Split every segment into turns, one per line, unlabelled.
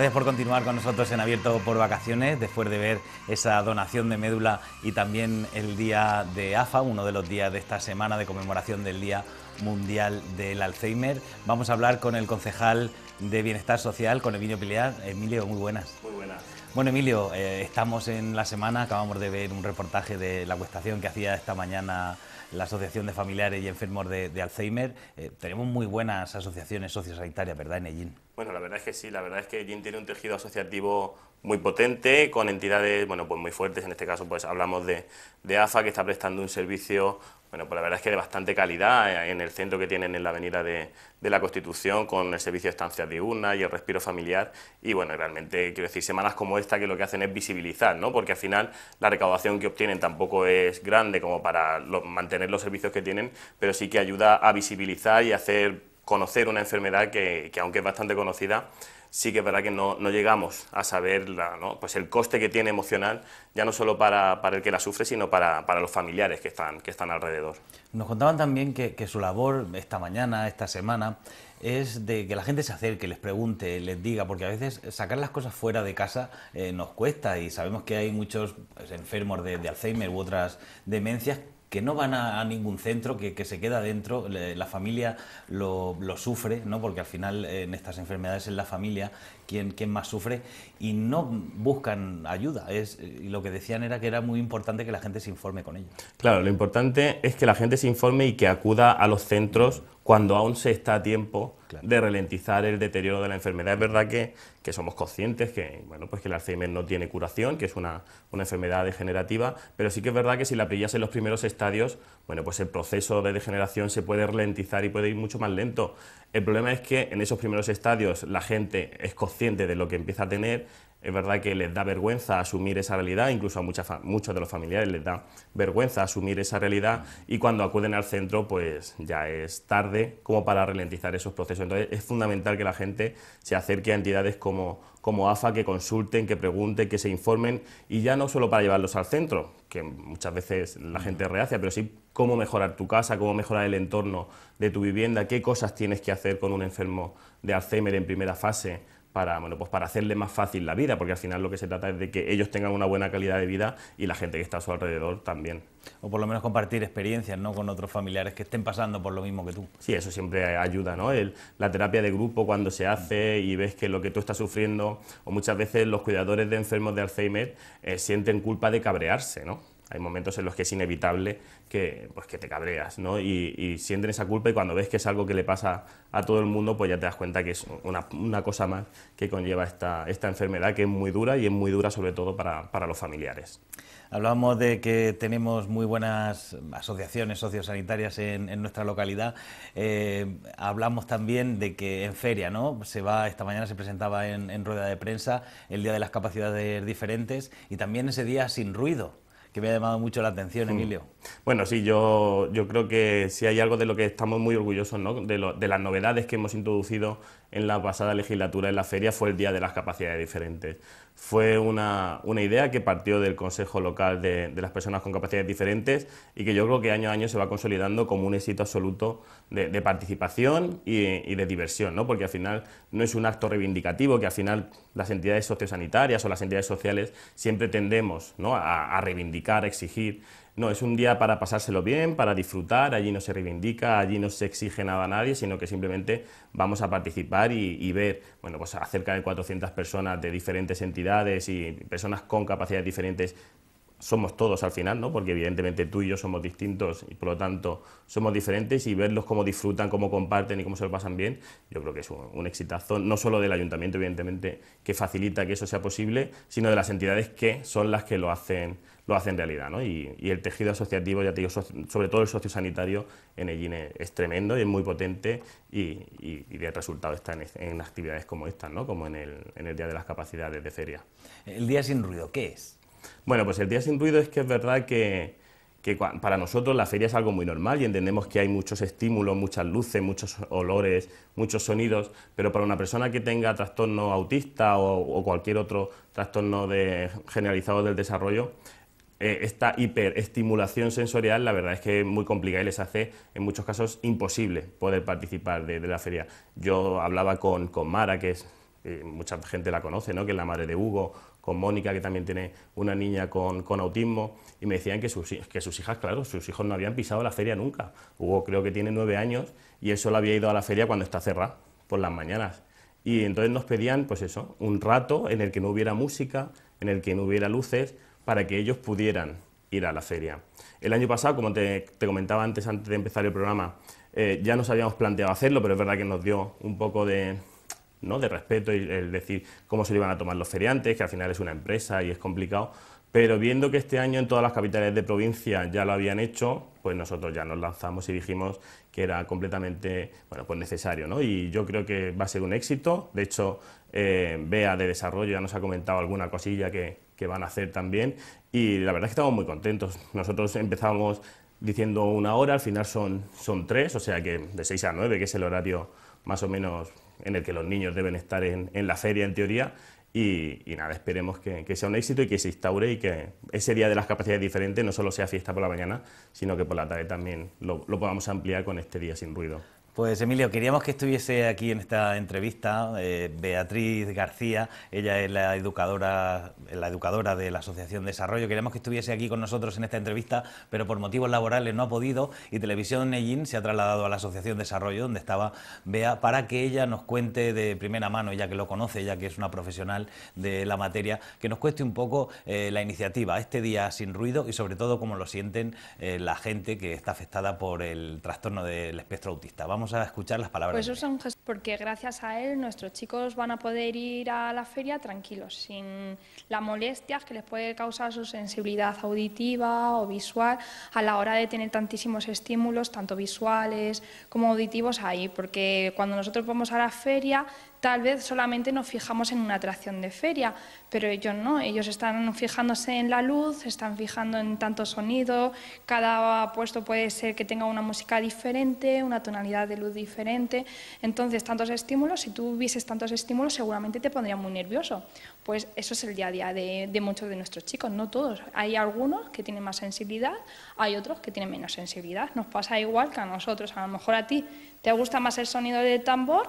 Gracias por continuar con nosotros en Abierto por Vacaciones, después de ver esa donación de médula y también el día de AFA, uno de los días de esta semana de conmemoración del Día Mundial del Alzheimer. Vamos a hablar con el concejal de Bienestar Social, con Emilio Pilear. Emilio, muy buenas. Muy buenas. Bueno, Emilio, eh, estamos en la semana, acabamos de ver un reportaje de la cuestación que hacía esta mañana la Asociación de Familiares y Enfermos de, Alzheimer. Eh, tenemos muy buenas asociaciones sociosanitarias, ¿verdad, en Ellín?
Bueno, la verdad es que sí, la verdad es que Jim tiene un tejido asociativo muy potente, con entidades bueno, pues muy fuertes, en este caso pues hablamos de, AFA, que está prestando un servicio bueno, pues la verdad es que de bastante calidad eh, en el centro que tienen en la avenida de, de la Constitución, con el servicio de estancias diurnas y el respiro familiar, y bueno, realmente quiero decir, semanas como esta que lo que hacen es visibilizar, ¿no? porque al final la recaudación que obtienen tampoco es grande como para mantener los servicios que tienen, pero sí que ayuda a visibilizar y hacer conocer una enfermedad que, aunque es bastante conocida, sí que es verdad que no, llegamos a saber pues el coste que tiene emocional, ya no solo para, el que la sufre, sino para, los familiares que están, que están alrededor.
Nos contaban también que, su labor esta mañana, esta semana, es de que la gente se acerque, les pregunte, les diga, porque a veces sacar las cosas fuera de casa eh, nos cuesta y sabemos que hay muchos pues, enfermos de Alzheimer u otras demencias que no van a, ningún centro, que, se queda dentro, la familia lo, sufre, ¿no? porque al final en estas enfermedades es la familia quien, más sufre y no buscan ayuda. Es, y lo que decían era que era muy importante que la gente se informe con ello.
Claro, lo importante es que la gente se informe y que acuda a los centros cuando aún se está a tiempo de ralentizar el deterioro de la enfermedad. Es verdad que, que, somos conscientes que, bueno, pues que el Alzheimer no tiene curación, que es una, una, enfermedad degenerativa, pero sí que es verdad que si la pillas en los primeros estadios, bueno, pues el proceso de degeneración se puede ralentizar y puede ir mucho más lento. El problema es que en esos primeros estadios la gente es consciente de lo que empieza a tener, es verdad que les da vergüenza asumir esa realidad, incluso a muchos de los familiares les da vergüenza asumir esa realidad y cuando acuden al centro pues ya es tarde como para ralentizar esos procesos. Entonces es fundamental que la gente se acerque a entidades como, como AFA, que consulten, que pregunten, que se informen y ya no solo para llevarlos al centro, que muchas veces la gente reacia, pero sí cómo mejorar tu casa, cómo mejorar el entorno de tu vivienda, qué cosas tienes que hacer con un enfermo de Alzheimer en primera fase para, bueno, pues para hacerle más fácil la vida, porque al final lo que se trata es de que ellos tengan una buena calidad de vida y la gente que está a su alrededor también. O por lo menos compartir experiencias ¿no? con otros familiares que estén pasando por lo mismo que tú. Sí, eso siempre ayuda, ¿no? la terapia de grupo cuando se hace y ves que lo que tú estás sufriendo, o muchas veces los cuidadores de enfermos de Alzheimer eh, sienten culpa de cabrearse, ¿no? hay momentos en los que es inevitable que, pues, que te cabreas, ¿no? Y, sienten esa culpa y cuando ves que es algo que le pasa a todo el mundo, pues ya te das cuenta que es una, cosa más que conlleva esta, enfermedad que es muy dura y es muy dura sobre todo para,
los familiares. Hablábamos de que tenemos muy buenas asociaciones sociosanitarias en, nuestra localidad. Eh, hablamos también de que en feria, ¿no? Se va, esta mañana se presentaba en rueda de prensa el Día de las Capacidades Diferentes y también ese día sin ruido que me ha llamado mucho la atención, hmm. Emilio.
Bueno, sí, yo, yo creo que si sí hay algo de lo que estamos muy orgullosos, ¿no? de, las novedades que hemos introducido en la pasada legislatura en la feria fue el Día de las Capacidades Diferentes. Fue una, idea que partió del Consejo Local de, las Personas con Capacidades Diferentes y que yo creo que año a año se va consolidando como un éxito absoluto de, participación y, de diversión, ¿no? porque al final no es un acto reivindicativo, que al final las entidades sociosanitarias o las entidades sociales siempre tendemos ¿no? a, a reivindicar, a exigir no, es un día para pasárselo bien, para disfrutar, allí no se reivindica, allí no se exige nada a nadie, sino que simplemente vamos a participar y, ver bueno, pues a cerca de 400 personas de diferentes entidades y personas con capacidades diferentes somos todos al final, ¿no? porque evidentemente tú y yo somos distintos y por lo tanto somos diferentes y verlos cómo disfrutan, cómo comparten y cómo se lo pasan bien, yo creo que es un, exitazo, no solo del ayuntamiento, evidentemente, que facilita que eso sea posible, sino de las entidades que son las que lo hacen, lo hacen realidad. ¿no? Y, el tejido asociativo, ya te digo, sobre todo el sociosanitario en Egine es tremendo y es muy potente y, y, de resultado está en, actividades como estas, ¿no? como en el, en el Día de las Capacidades de Feria. El Día sin Ruido, ¿qué es? Bueno, pues el día sin ruido es que es verdad que, para nosotros la feria es algo muy normal y entendemos que hay muchos estímulos, muchas luces, muchos olores, muchos sonidos, pero para una persona que tenga trastorno autista o, cualquier otro trastorno generalizado del desarrollo, eh, esta hiperestimulación sensorial la verdad es que es muy complicada y les hace en muchos casos imposible poder participar de, la feria. Yo hablaba con, Mara, que es, eh, mucha gente la conoce, que es la madre de Hugo, con Mónica, que también tiene una niña con, autismo, y me decían que sus, que sus hijas, claro, sus hijos no habían pisado la feria nunca. Hugo creo que tiene nueve años y él solo había ido a la feria cuando está cerrada, por las mañanas. Y entonces nos pedían, pues eso, un rato en el que no hubiera música, en el que no hubiera luces, para que ellos pudieran ir a la feria. El año pasado, como te, comentaba antes, antes de empezar el programa, eh, ya nos habíamos planteado hacerlo, pero es verdad que nos dio un poco de, de respeto y el decir cómo se lo iban a tomar los feriantes, que al final es una empresa y es complicado, pero viendo que este año en todas las capitales de provincia ya lo habían hecho, pues nosotros ya nos lanzamos y dijimos que era completamente bueno, pues necesario. ¿no? Y yo creo que va a ser un éxito. De hecho, vea eh, BEA de Desarrollo ya nos ha comentado alguna cosilla que, van a hacer también. Y la verdad es que estamos muy contentos. Nosotros empezamos diciendo una hora, al final son, son tres, o sea que de seis a nueve, que es el horario más o menos en el que los niños deben estar en, la feria en teoría. Y, nada, esperemos que, sea un éxito y que se instaure y que ese día de las capacidades diferentes no solo sea fiesta por la mañana, sino que por la tarde también lo
podamos ampliar con este día sin ruido. Pues Emilio, queríamos que estuviese aquí en esta entrevista eh, Beatriz García, ella es la educadora, la educadora de la Asociación de Desarrollo, queríamos que estuviese aquí con nosotros en esta entrevista, pero por motivos laborales no ha podido y Televisión Neyin se ha trasladado a la Asociación de Desarrollo, donde estaba Bea, para que ella nos cuente de primera mano, ya que lo conoce, ya que es una profesional de la materia, que nos cueste un poco eh, la iniciativa, este día sin ruido y sobre todo cómo lo sienten eh, la gente que está afectada por el trastorno del espectro autista vamos a escuchar las palabras. Pues
eso es porque gracias a él nuestros chicos van a poder ir a la feria tranquilos, sin las molestias que les puede causar su sensibilidad auditiva o visual a la hora de tener tantísimos estímulos, tanto visuales como auditivos ahí, porque cuando nosotros vamos a la feria tal vez solamente nos fijamos en una atracción de feria, pero ellos no, ellos están fijándose en la luz, están fijando en tanto sonido, cada puesto puede ser que tenga una música diferente, una tonalidad de luz diferente, entonces tantos estímulos, si tú vieses tantos estímulos seguramente te pondría muy nervioso, pues eso es el día a día de, de muchos de nuestros chicos, no todos, hay algunos que tienen más sensibilidad, hay otros que tienen menos sensibilidad, nos pasa igual que a nosotros, a lo mejor a ti te gusta más el sonido del tambor,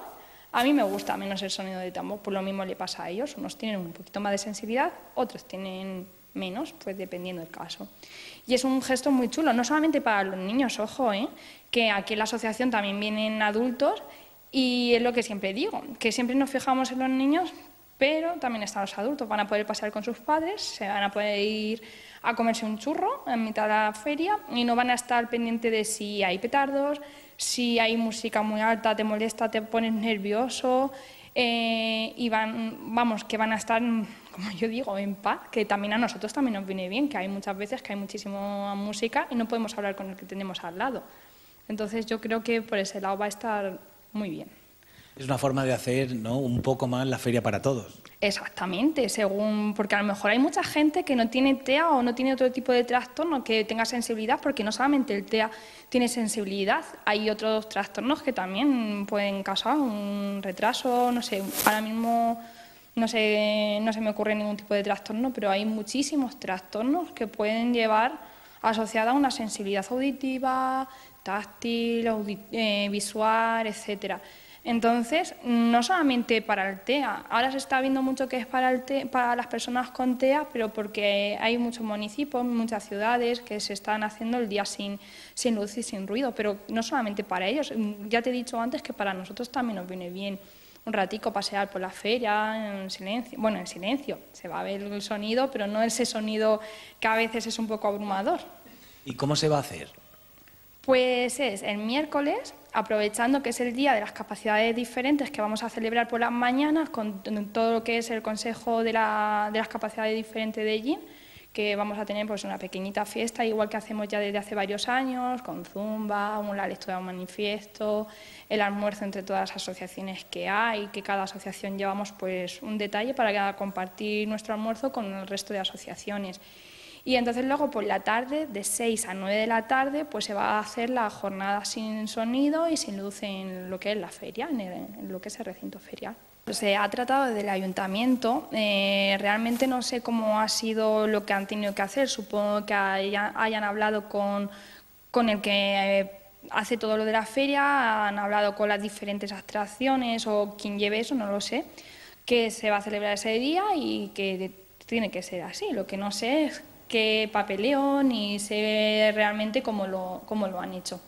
a mí me gusta menos el sonido de tambor, por lo mismo le pasa a ellos. Unos tienen un poquito más de sensibilidad, otros tienen menos, pues dependiendo del caso. Y es un gesto muy chulo, no solamente para los niños, ojo, ¿eh? que aquí en la asociación también vienen adultos y es lo que siempre digo, que siempre nos fijamos en los niños, pero también están los adultos, van a poder pasar con sus padres, se van a poder ir a comerse un churro en mitad de la feria y no van a estar pendientes de si hay petardos, si hay música muy alta te molesta, te pones nervioso eh, y van, vamos, que van a estar, como yo digo, en paz, que también a nosotros también nos viene bien, que hay muchas veces que hay muchísima música y no podemos hablar con el que tenemos al lado. Entonces yo creo que por ese lado va a estar muy bien.
Es una forma de hacer ¿no? un poco más la feria para todos.
Exactamente, según, porque a lo mejor hay mucha gente que no tiene TEA o no tiene otro tipo de trastorno que tenga sensibilidad, porque no solamente el TEA tiene sensibilidad, hay otros trastornos que también pueden causar un retraso, no sé, ahora mismo no se, no se me ocurre ningún tipo de trastorno, pero hay muchísimos trastornos que pueden llevar asociada a una sensibilidad auditiva, táctil, eh, visual, etcétera. Entonces, no solamente para el TEA, ahora se está viendo mucho que es para, para las personas con TEA, pero porque hay muchos municipios, muchas ciudades que se están haciendo el día sin, sin luz y sin ruido, pero no solamente para ellos, ya te he dicho antes que para nosotros también nos viene bien un ratico pasear por la feria en silencio, bueno, en silencio, se va a ver el sonido, pero no ese sonido que a veces es un poco abrumador.
¿Y cómo se va a hacer?
Pues es el miércoles aprovechando que es el día de las capacidades diferentes que vamos a celebrar por las mañanas con todo lo que es el Consejo de, las Capacidades Diferentes de Gin, que vamos a tener pues, una pequeñita fiesta, igual que hacemos ya desde hace varios años, con zumba, la lectura de un manifiesto, el almuerzo entre todas las asociaciones que hay, que cada asociación llevamos pues, un detalle para compartir nuestro almuerzo con el resto de asociaciones. Y entonces luego por la tarde, de 6 a 9 de la tarde, pues se va a hacer la jornada sin sonido y sin luz en lo que es la feria, en, lo que es el recinto ferial. Se ha tratado desde el ayuntamiento, eh, realmente no sé cómo ha sido lo que han tenido que hacer, supongo que hayan hablado con, con el que... Eh, hace todo lo de la feria, han hablado con las diferentes atracciones o quien lleve eso, no lo sé, que se va a celebrar ese día y que tiene que ser así. Lo que no sé es qué papeleo, ni ve realmente cómo lo, lo han hecho.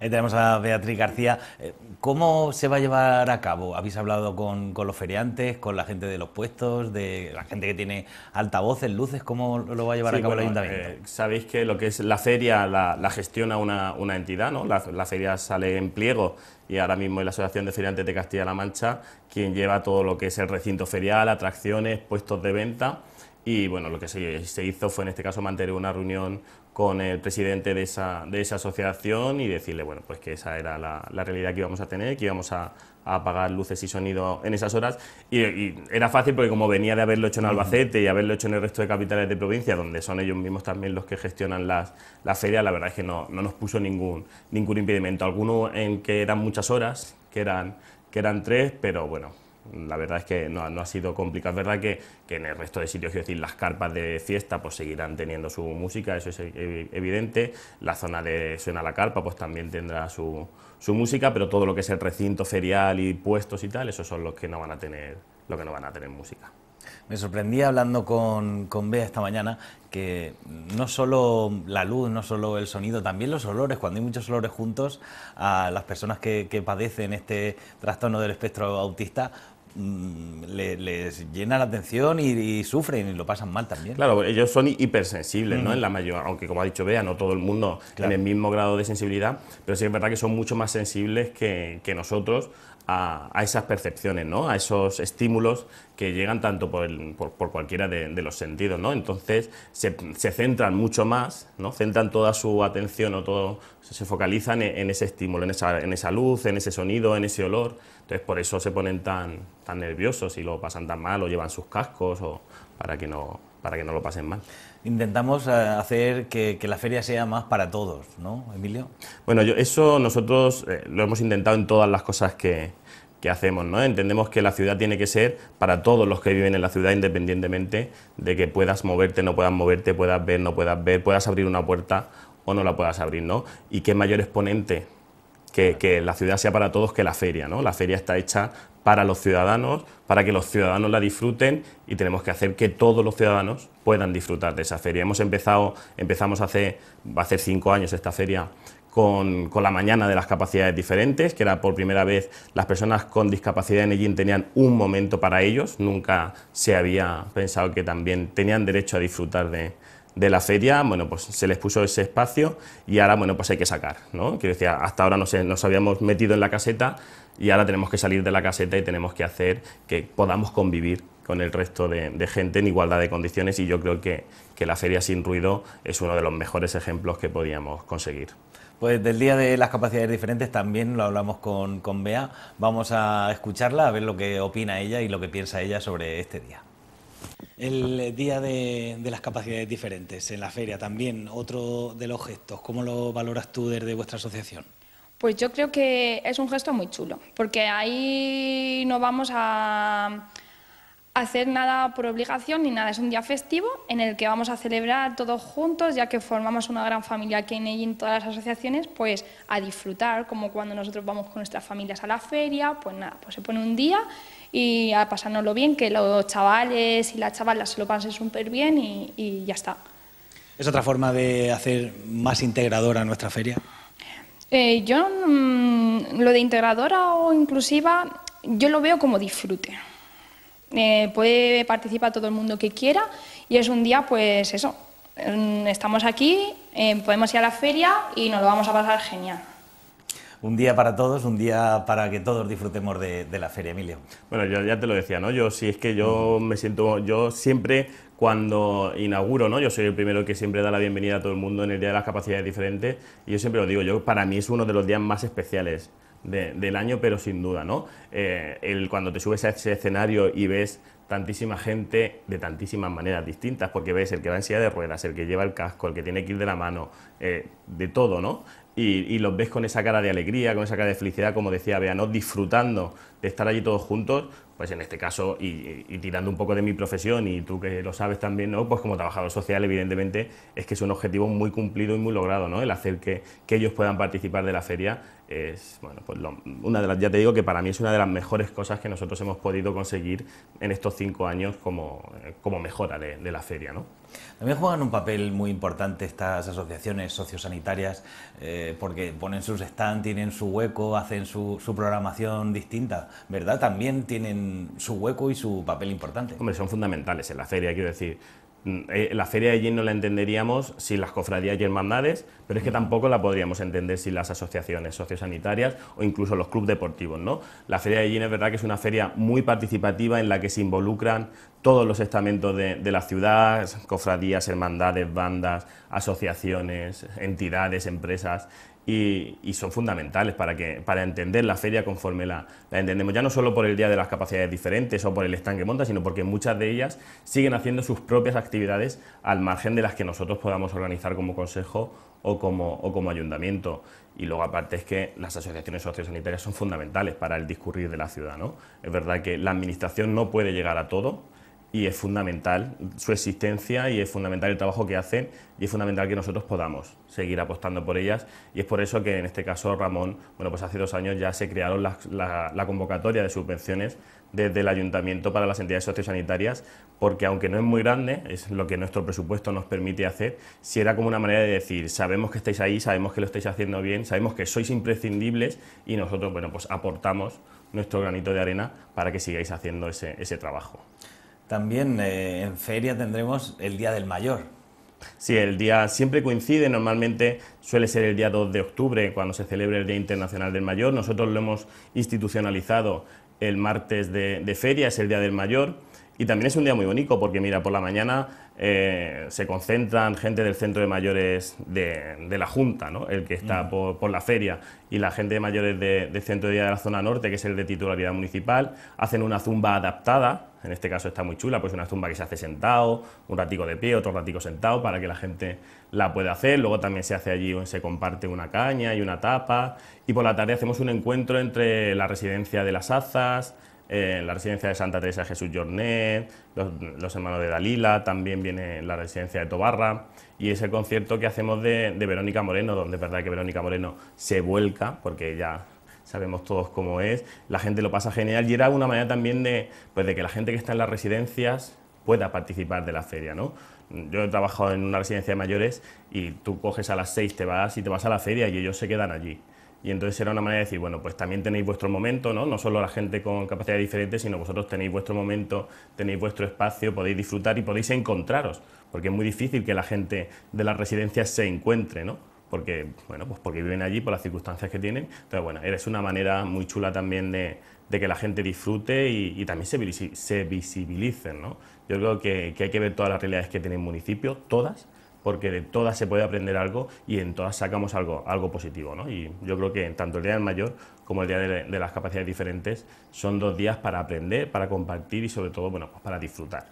Ahí tenemos a Beatriz García. Eh, ¿Cómo se va a llevar a cabo? ¿Habéis hablado con, los feriantes, con la gente de los puestos, de la gente que tiene altavoces, luces? ¿Cómo lo va a llevar a cabo el ayuntamiento? Eh, sabéis que lo que es la feria la, gestiona una, entidad, ¿no?
La, la, feria sale en pliego y ahora mismo es la Asociación de Feriantes de Castilla-La Mancha quien lleva todo lo que es el recinto ferial, atracciones, puestos de venta y bueno, lo que se, hizo fue en este caso mantener una reunión con el presidente de esa, asociación y decirle bueno, pues que esa era la, realidad que íbamos a tener, que íbamos a, apagar luces y sonido en esas horas. Y, era fácil porque como venía de haberlo hecho en Albacete y haberlo hecho en el resto de capitales de provincia, donde son ellos mismos también los que gestionan las, feria ferias, la verdad es que no, no nos puso ningún, ningún impedimento. Alguno en que eran muchas horas, que eran, que eran tres, pero bueno, la verdad es que no, ha sido complicado. Es verdad que, que, en el resto de sitios, decir, las carpas de fiesta pues seguirán teniendo su música, eso es e, e, evidente. La zona de Suena la Carpa pues también tendrá su, su música, pero todo lo que es el recinto ferial y puestos y tal, esos son los que no
van a tener, lo que no van a tener música. Me sorprendía hablando con, con Bea esta mañana que no solo la luz, no solo el sonido, también los olores, cuando hay muchos olores juntos, a las personas que, que padecen este trastorno del espectro autista, Mm, les llena la atención y, sufren y lo pasan mal también. Claro,
ellos son hipersensibles, ¿no? En la mayor, aunque como ha dicho Bea, no todo el mundo tiene en el mismo grado de sensibilidad, pero sí es verdad que son mucho más sensibles que, nosotros a, esas percepciones, ¿no? A esos estímulos que llegan tanto por, por, cualquiera de, los sentidos, ¿no? Entonces se, se, centran mucho más, ¿no? Centran toda su atención o todo, se focalizan en, en ese estímulo, en esa, en esa luz, en ese sonido, en ese olor por eso se ponen tan, tan nerviosos y lo pasan tan mal o llevan sus cascos o para que no, para que no lo pasen mal.
Intentamos eh, hacer que, la feria sea más para todos, ¿no, Emilio? Bueno,
yo, eso nosotros eh, lo hemos intentado en todas las cosas que, que hacemos, ¿no? Entendemos que la ciudad tiene que ser para todos los que viven en la ciudad, independientemente de que puedas moverte, no puedas moverte, puedas ver, no puedas ver, puedas abrir una puerta o no la puedas abrir, ¿no? Y qué mayor exponente que, la ciudad sea para todos que la feria, ¿no? La feria está hecha para los ciudadanos, para que los ciudadanos la disfruten y tenemos que hacer que todos los ciudadanos puedan disfrutar de esa feria. Hemos empezado, empezamos hace, va a cinco años esta feria, con, con, la mañana de las capacidades diferentes, que era por primera vez las personas con discapacidad en Ellín tenían un momento para ellos, nunca se había pensado que también tenían derecho a disfrutar de, de la feria, bueno, pues se les puso ese espacio y ahora, bueno, pues hay que sacar, ¿no? Quiero hasta ahora nos, nos habíamos metido en la caseta y ahora tenemos que salir de la caseta y tenemos que hacer que podamos convivir con el resto de, gente en igualdad de condiciones y yo creo que, que la feria sin ruido es uno de los mejores ejemplos que podíamos conseguir.
Pues del Día de las Capacidades Diferentes también lo hablamos con, con Bea. Vamos a escucharla, a ver lo que opina ella y lo que piensa ella sobre este día el Día de, las Capacidades Diferentes en la feria también, otro de los gestos. ¿Cómo lo valoras tú desde vuestra asociación?
Pues yo creo que es un gesto muy chulo, porque ahí no vamos a, hacer nada por obligación ni nada, es un día festivo en el que vamos a celebrar todos juntos, ya que formamos una gran familia aquí en ella en todas las asociaciones, pues a disfrutar, como cuando nosotros vamos con nuestras familias a la feria, pues nada, pues se pone un día y a pasárnoslo bien, que los chavales y las chavalas se lo pasen súper bien y, ya está.
¿Es otra forma de hacer más integradora nuestra feria?
Eh, yo mm, lo de integradora o inclusiva, yo lo veo como disfrute. Eh, puede participar todo el mundo que quiera y es un día, pues eso, mm, estamos aquí, eh, podemos ir a la feria y nos lo vamos a pasar genial
un día para todos, un día para que todos disfrutemos de, la feria, Emilio. Bueno, yo
ya te lo decía, ¿no? Yo si es que yo me siento, yo siempre cuando inauguro, ¿no? Yo soy el primero que siempre da la bienvenida a todo el mundo en el Día de las Capacidades Diferentes y yo siempre lo digo, yo para mí es uno de los días más especiales del año, pero sin duda, ¿no? Eh, el, cuando te subes a ese escenario y ves tantísima gente de tantísimas maneras distintas, porque ves el que va en silla de ruedas, el que lleva el casco, el que tiene que ir de la mano, eh, de todo, ¿no? Y, y, los ves con esa cara de alegría, con esa cara de felicidad, como decía Bea, ¿no? disfrutando de estar allí todos juntos, pues en este caso, y, tirando un poco de mi profesión, y tú que lo sabes también, ¿no? Pues como trabajador social, evidentemente, es que es un objetivo muy cumplido y muy logrado, ¿no? El hacer que, ellos puedan participar de la feria es, bueno, pues una de las, ya te digo que para mí es una de las mejores cosas que nosotros hemos podido
conseguir en estos cinco años como, eh, mejora de, de la feria, ¿no? También juegan un papel muy importante estas asociaciones sociosanitarias eh, porque ponen sus stand, tienen su hueco, hacen su, su, programación distinta, ¿verdad? También tienen su hueco y su papel importante. Hombre, son fundamentales en la feria, quiero decir. Mm, eh, la feria de
allí no la entenderíamos sin las cofradías y hermandades, pero es que tampoco la podríamos entender sin las asociaciones sociosanitarias o incluso los clubes deportivos. ¿no? La feria de allí es verdad que es una feria muy participativa en la que se involucran todos los estamentos de la ciudad, cofradías, hermandades, bandas, asociaciones, entidades, empresas y, son fundamentales para, que, para entender la feria conforme la, entendemos, ya no solo por el día de las capacidades diferentes o por el estanque monta, sino porque muchas de ellas siguen haciendo sus propias actividades al margen de las que nosotros podamos organizar como consejo o como, o como ayuntamiento. Y luego aparte es que las asociaciones sociosanitarias son fundamentales para el discurrir de la ciudad. ¿no? Es verdad que la administración no puede llegar a todo, y es fundamental su existencia y es fundamental el trabajo que hacen y es fundamental que nosotros podamos seguir apostando por ellas y es por eso que en este caso Ramón, bueno pues hace dos años ya se crearon la, convocatoria de subvenciones desde el ayuntamiento para las entidades sociosanitarias porque aunque no es muy grande, es lo que nuestro presupuesto nos permite hacer, si era como una manera de decir sabemos que estáis ahí, sabemos que lo estáis haciendo bien, sabemos que sois imprescindibles y nosotros bueno pues aportamos nuestro granito de arena para que sigáis haciendo ese trabajo también eh, en feria tendremos el Día del Mayor. Sí, el día siempre coincide, normalmente suele ser el día 2 de octubre cuando se celebra el Día Internacional del Mayor. Nosotros lo hemos institucionalizado el martes de, feria, es el Día del Mayor. Y también es un día muy bonito porque, mira, por la mañana eh, se concentran gente del centro de mayores de, la Junta, el que está mm. por, la feria, y la gente de mayores del de centro día de la zona norte, que es el de titularidad municipal, hacen una zumba adaptada en este caso está muy chula, pues una tumba que se hace sentado, un ratico de pie, otro ratico sentado, para que la gente la pueda hacer. Luego también se hace allí, se comparte una caña y una tapa. Y por la tarde hacemos un encuentro entre la residencia de las Azas, eh, la residencia de Santa Teresa Jesús Jornet, los, hermanos de Dalila, también viene la residencia de Tobarra y ese concierto que hacemos de, de Verónica Moreno, donde es verdad que Verónica Moreno se vuelca, porque ella sabemos todos cómo es, la gente lo pasa genial y era una manera también de, pues de que la gente que está en las residencias pueda participar de la feria, ¿no? Yo he trabajado en una residencia de mayores y tú coges a las seis te vas y te vas a la feria y ellos se quedan allí. Y entonces era una manera de decir, bueno, pues también tenéis vuestro momento, ¿no? No solo la gente con capacidades diferentes, sino vosotros tenéis vuestro momento, tenéis vuestro espacio, podéis disfrutar y podéis encontraros, porque es muy difícil que la gente de las residencias se encuentre, ¿no? porque, bueno, pues porque viven allí, por las circunstancias que tienen. Entonces, bueno, es una manera muy chula también de, de que la gente disfrute y, también se, se visibilicen, ¿no? Yo creo que, hay que ver todas las realidades que tiene el municipio, todas, porque de todas se puede aprender algo y en todas sacamos algo, algo positivo. ¿no? Y yo creo que tanto el Día del Mayor como el Día de, de las Capacidades Diferentes son dos días para aprender, para
compartir y sobre todo bueno, pues para disfrutar.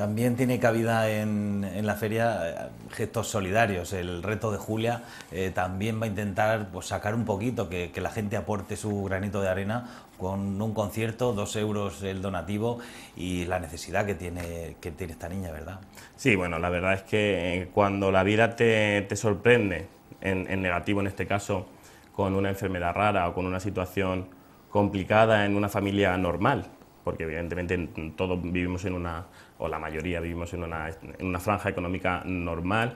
También tiene cabida en, la feria eh, gestos solidarios. El reto de Julia eh, también va a intentar pues, sacar un poquito, que, la gente aporte su granito de arena con un concierto, dos euros el donativo y la necesidad que tiene, que tiene esta niña, ¿verdad? Sí, bueno, la verdad es
que eh, cuando la vida te, sorprende, en negativo en este caso, con una enfermedad rara o con una situación complicada en una familia normal, porque evidentemente todos vivimos en una o la mayoría vivimos en una, en una franja económica normal,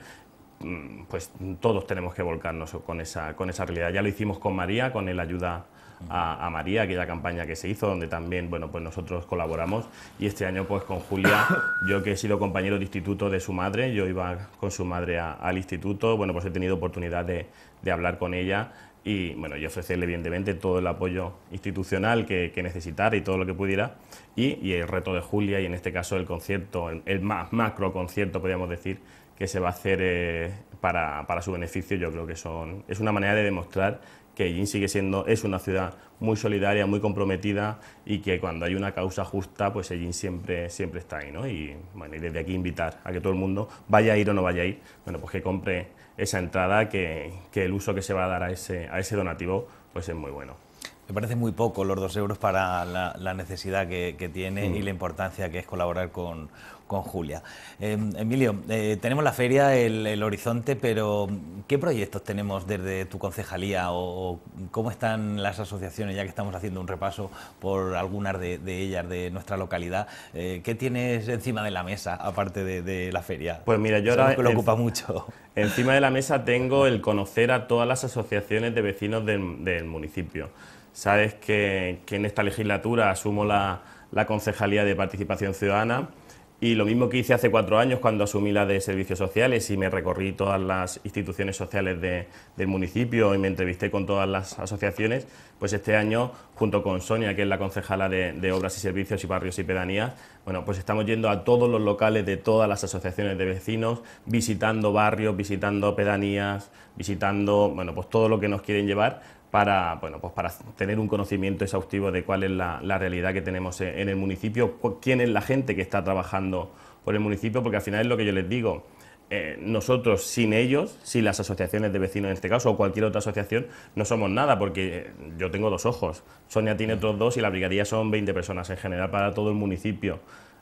mm, pues todos tenemos que volcarnos con esa, con esa realidad. Ya lo hicimos con María, con el ayuda a, María, aquella campaña que se hizo, donde también, bueno, pues nosotros colaboramos. Y este año, pues con Julia, yo que he sido compañero de instituto de su madre, yo iba con su madre al instituto, bueno, pues he tenido oportunidad de, de hablar con ella y, bueno, y ofrecerle evidentemente todo el apoyo institucional que, que necesitara y todo lo que pudiera. Y, el reto de Julia y en este caso el concierto, el, más macro concierto, podríamos decir, que se va a hacer eh, para, su beneficio, yo creo que son, es una manera de demostrar que Egin sigue siendo, es una ciudad muy solidaria, muy comprometida y que cuando hay una causa justa, pues Yin siempre, siempre está ahí, ¿no? Y, bueno, y desde aquí invitar a que todo el mundo, vaya a ir o no vaya a ir, bueno, pues que compre esa entrada que, el uso que se va a dar a ese, a ese
donativo pues es muy bueno. Me parece muy poco los dos euros para la, necesidad que, tiene mm. y la importancia que es colaborar con, con Julia. Em, Emilio, eh, tenemos la feria, el, horizonte, pero ¿qué proyectos tenemos desde tu concejalía o, cómo están las asociaciones, ya que estamos haciendo un repaso por algunas de, ellas de nuestra localidad? Eh, ¿Qué tienes encima de la mesa, aparte de, la feria? Pues mira, yo ahora... lo preocupa mucho.
Encima de la mesa tengo el conocer a todas las asociaciones de vecinos del, municipio. Sabes que, en esta legislatura asumo la, la Concejalía de Participación Ciudadana y lo mismo que hice hace cuatro años cuando asumí la de servicios sociales y me recorrí todas las instituciones sociales del municipio y me entrevisté con todas las asociaciones, pues este año, junto con Sonia, que es la concejala de, de Obras y Servicios y Barrios y Pedanías, bueno, pues estamos yendo a todos los locales de todas las asociaciones de vecinos, visitando barrios, visitando pedanías, visitando, bueno, pues todo lo que nos quieren llevar para, bueno, pues para tener un conocimiento exhaustivo de cuál es la, realidad que tenemos en, el municipio, quién es la gente que está trabajando por el municipio, porque al final es lo que yo les digo. Eh, nosotros sin ellos, sin las asociaciones de vecinos en este caso, o cualquier otra asociación, no somos nada, porque eh, yo tengo dos ojos, Sonia tiene otros dos y la brigadilla son 20 personas en general para todo el municipio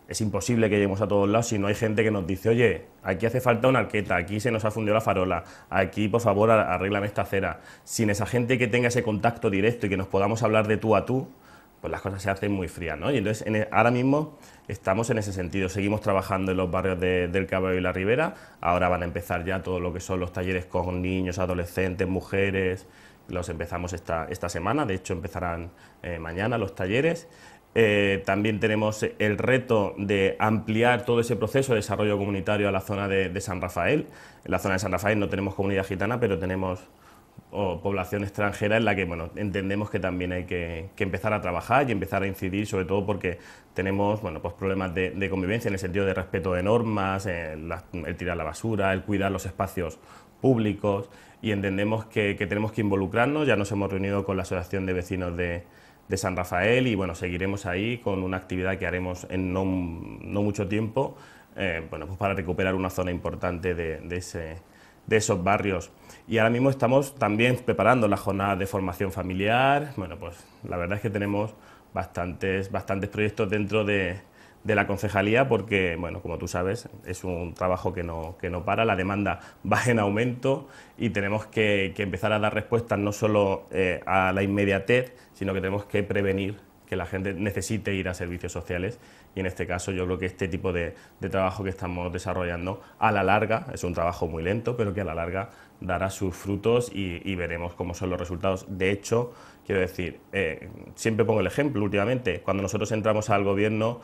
es imposible que lleguemos a todos lados si no hay gente que nos dice, oye, aquí hace falta una arqueta, aquí se nos ha fundido la farola, aquí por favor arréglame esta acera. Sin esa gente que tenga ese contacto directo y que nos podamos hablar de tú a tú, pues las cosas se hacen muy frías, ¿no? Y entonces e, ahora mismo estamos en ese sentido, seguimos trabajando en los barrios de, del Caballo y la Ribera, ahora van a empezar ya todo lo que son los talleres con niños, adolescentes, mujeres, los empezamos esta, esta semana, de hecho empezarán eh, mañana los talleres eh, también tenemos el reto de ampliar todo ese proceso de desarrollo comunitario a la zona de, San Rafael. En la zona de San Rafael no tenemos comunidad gitana, pero tenemos población extranjera en la que bueno, entendemos que también hay que, empezar a trabajar y empezar a incidir, sobre todo porque tenemos bueno, pues problemas de, convivencia en el sentido de respeto de normas, eh, el, tirar la basura, el cuidar los espacios públicos y entendemos que, que tenemos que involucrarnos. Ya nos hemos reunido con la Asociación de Vecinos de, de San Rafael y bueno, seguiremos ahí con una actividad que haremos en no, mucho tiempo, eh, bueno, pues para recuperar una zona importante de, ese, de, esos barrios. Y ahora mismo estamos también preparando ...la jornada de formación familiar, bueno, pues la verdad es que tenemos bastantes, bastantes proyectos dentro de, la concejalía porque, bueno, como tú sabes, es un trabajo que no, para, la demanda va en aumento y tenemos que, empezar a dar respuestas no solo eh, a la inmediatez, sino que tenemos que prevenir que la gente necesite ir a servicios sociales y en este caso yo creo que este tipo de, trabajo que estamos desarrollando a la larga, es un trabajo muy lento, pero que a la larga dará sus frutos y, veremos cómo son los resultados. De hecho, quiero decir, eh, siempre pongo el ejemplo últimamente, cuando nosotros entramos al gobierno,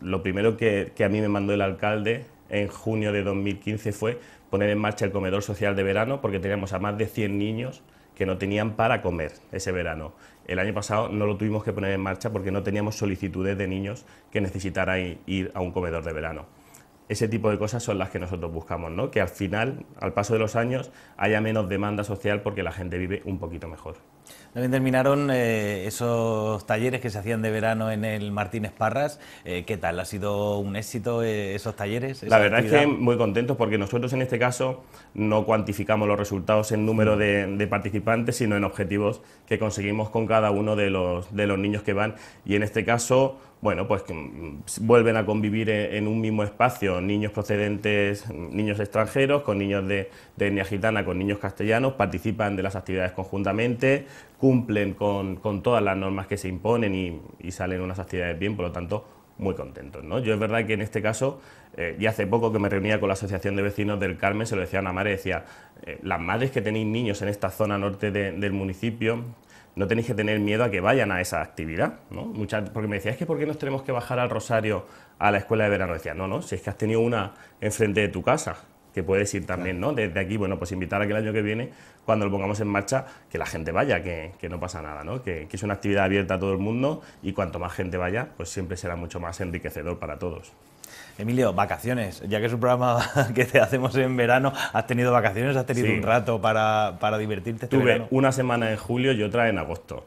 lo primero que, que a mí me mandó el alcalde en junio de 2015 fue poner en marcha el comedor social de verano porque teníamos a más de 100 niños que no tenían para comer ese verano. El año pasado no lo tuvimos que poner en marcha porque no teníamos solicitudes de niños que necesitaran ir a un comedor de verano. Ese tipo de cosas son las que nosotros buscamos, ¿no? que al final, al paso de los años, haya menos demanda social porque la gente vive un poquito mejor.
También terminaron eh, esos talleres que se hacían de verano en el Martínez Parras. Eh, ¿Qué tal? ¿Ha sido un éxito eh, esos talleres? La verdad es que
muy contentos porque nosotros en este caso no cuantificamos los resultados en número de, participantes, sino en objetivos que conseguimos con cada uno de los, de los niños que van. Y en este caso bueno, pues que mm, vuelven a convivir e, en un mismo espacio niños procedentes, niños extranjeros, con niños de, de etnia gitana, con niños castellanos, participan de las actividades conjuntamente, cumplen con, con todas las normas que se imponen y, y, salen unas actividades bien, por lo tanto, muy contentos. ¿no? Yo es verdad que en este caso, eh, y hace poco que me reunía con la Asociación de Vecinos del Carmen, se lo decía a una madre, decía, eh, las madres que tenéis niños en esta zona norte del municipio, no tenéis que tener miedo a que vayan a esa actividad. Muchas, porque me decías, es que ¿por qué nos tenemos que bajar al Rosario a la escuela de verano? Decía, no, no, si es que has tenido una enfrente de tu casa, que puedes ir también, ¿no? Desde aquí, bueno, pues invitar a que el año que viene, cuando lo pongamos en marcha, que la gente vaya, que, no pasa nada, ¿no? que es una actividad abierta a todo el mundo y cuanto más gente vaya, pues siempre será mucho más enriquecedor para todos.
Emilio, vacaciones, ya que es un programa que te hacemos en verano, ¿has tenido vacaciones? ¿Has tenido un rato para, divertirte? Este Tuve una semana en
julio y otra en agosto.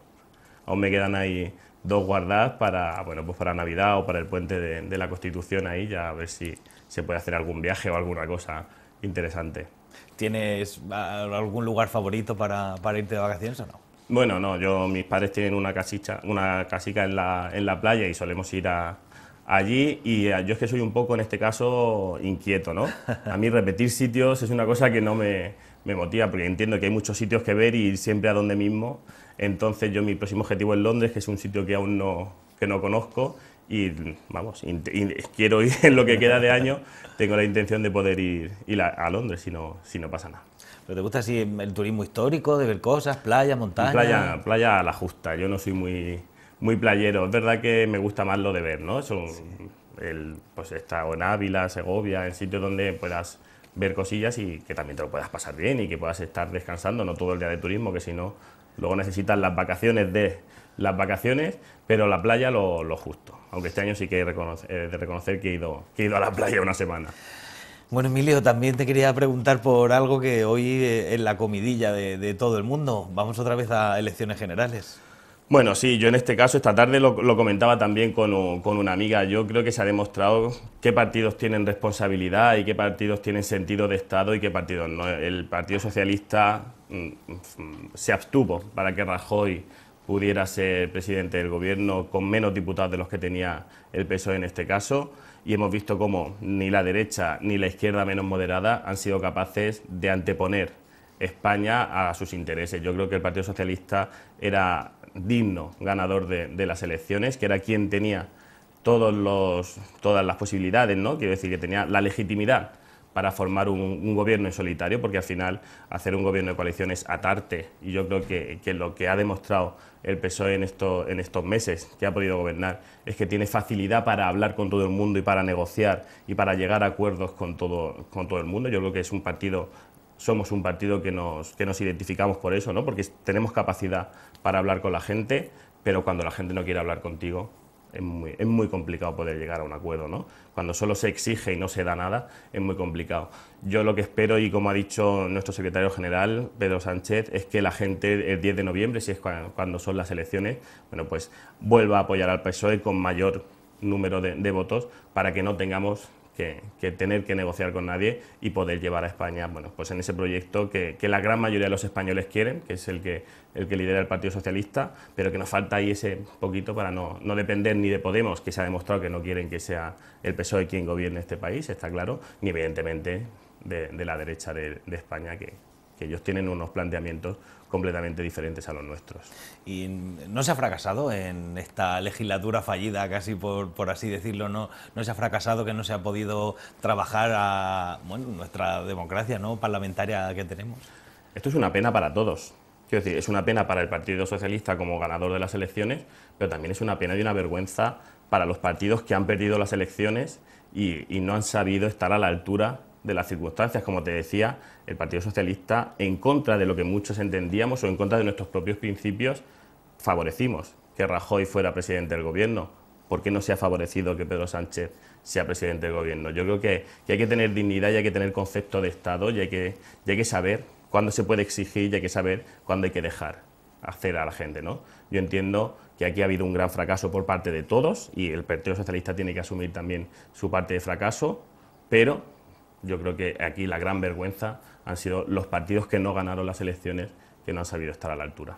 Aún me quedan ahí dos guardadas para, bueno, pues para Navidad o para el puente de, la Constitución ahí, ya a ver si se puede hacer algún viaje o alguna cosa interesante.
¿Tienes ah, algún lugar favorito para, irte de vacaciones o no?
Bueno, no, yo, mis padres tienen una casita una casica en la, en la playa y solemos ir a, allí y eh, yo es que soy un poco, en este caso, inquieto, ¿no? A mí repetir sitios es una cosa que no me, motiva, porque entiendo que hay muchos sitios que ver y siempre a donde mismo. Entonces yo mi próximo objetivo es Londres, que es un sitio que aún no, no conozco y vamos, quiero ir en lo que queda de año, tengo la intención de poder ir, a, Londres si no, si no pasa nada. te gusta el turismo histórico, de ver cosas, playa, montaña? Playa, playa a la justa, yo no soy muy muy playero. Es verdad que me gusta más lo de ver, ¿no? eso el, pues está en Ávila, Segovia, en sitios donde puedas ver cosillas y que también te lo puedas pasar bien y que puedas estar descansando, no todo el día de turismo, que si no, luego necesitas las vacaciones de las vacaciones, pero la playa lo, lo justo. Aunque este
año sí que he de reconocer que he,
ido, que he ido a la playa una semana.
Bueno, Emilio, también te quería preguntar por algo que hoy es eh, la comidilla de todo el mundo. Vamos otra vez a elecciones generales.
Bueno, sí, yo en este caso esta tarde lo, comentaba también con, con, una amiga. Yo creo que se ha demostrado qué partidos tienen responsabilidad y qué partidos tienen sentido de Estado y qué partidos no. El Partido Socialista mm, mm, se abstuvo para que Rajoy pudiera ser presidente del gobierno con menos diputados de los que tenía el PSOE en este caso y hemos visto cómo ni la derecha ni la izquierda menos moderada han sido capaces de anteponer España a sus intereses. Yo creo que el Partido Socialista era digno ganador de, las elecciones, que era quien tenía todos los, todas las posibilidades, ¿no? quiero decir que tenía la legitimidad para formar un, gobierno en solitario, porque al final hacer un gobierno de coalición es atarte, y yo creo que, lo que ha demostrado el PSOE en, esto, en estos meses que ha podido gobernar es que tiene facilidad para hablar con todo el mundo y para negociar y para llegar a acuerdos con todo, con todo el mundo. Yo creo que es un partido somos un partido que nos, que nos identificamos por eso, ¿no? porque tenemos capacidad para hablar con la gente, pero cuando la gente no quiere hablar contigo, es muy, es muy, complicado poder llegar a un acuerdo, ¿no? Cuando solo se exige y no se da nada, es muy complicado. Yo lo que espero, y como ha dicho nuestro secretario general, Pedro Sánchez, es que la gente el 10 de noviembre, si es cuando son las elecciones, bueno, pues vuelva a apoyar al PSOE con mayor número de, de votos para que no tengamos que, tener que negociar con nadie y poder llevar a España bueno, pues en ese proyecto que, la gran mayoría de los españoles quieren, que es el que, el que lidera el Partido Socialista, pero que nos falta ahí ese poquito para no, no depender ni de Podemos, que se ha demostrado que no quieren que sea el PSOE quien gobierne este país, está claro, ni evidentemente de, la derecha de, de España, que, que ellos tienen unos planteamientos completamente diferentes a
los nuestros. ¿Y no se ha fracasado en esta legislatura fallida, casi por, así decirlo? ¿no? ¿No se ha fracasado que no se ha podido trabajar a bueno, nuestra democracia ¿no? parlamentaria que tenemos?
Esto es una pena para todos. Quiero es una pena para el Partido Socialista como ganador de las elecciones, pero también es una pena y una vergüenza para los partidos que han perdido las elecciones y no han sabido estar a la altura de las circunstancias, como te decía, el Partido Socialista, en contra de lo que muchos entendíamos o en contra de nuestros propios principios, favorecimos que Rajoy fuera presidente del Gobierno. ¿Por qué no se ha favorecido que Pedro Sánchez sea presidente del Gobierno? Yo creo que, hay que tener dignidad y hay que tener concepto de Estado y hay que, hay que saber cuándo se puede exigir y hay que saber cuándo hay que dejar hacer a la gente. ¿no? Yo entiendo que aquí ha habido un gran fracaso por parte de todos y el Partido Socialista tiene que asumir también su parte de fracaso, pero yo creo que aquí la gran vergüenza han sido los partidos que no ganaron las elecciones, que no han sabido estar a la altura.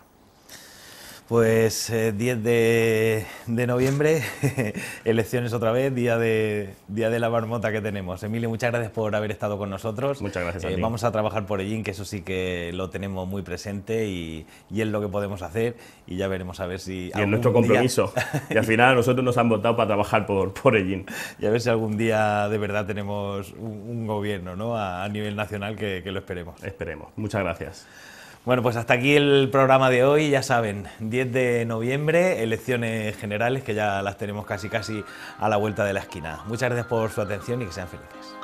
Pues 10 eh, de, noviembre, elecciones otra vez, día de, día de la marmota que tenemos. Emilio, muchas gracias por haber estado con nosotros. Muchas gracias. a eh, Vamos a trabajar por Ellín, que eso sí que lo tenemos muy presente y, es lo que podemos hacer y ya veremos a ver si... Y es nuestro compromiso. y al final nosotros nos han votado para trabajar por, por Ellín. Y a ver si algún día de verdad tenemos un, gobierno ¿no? a, nivel nacional que, que lo esperemos. Esperemos. Muchas gracias. Bueno, pues hasta aquí el programa de hoy, ya saben, 10 de noviembre, elecciones generales que ya las tenemos casi casi a la vuelta de la esquina. Muchas gracias por su atención y que sean felices.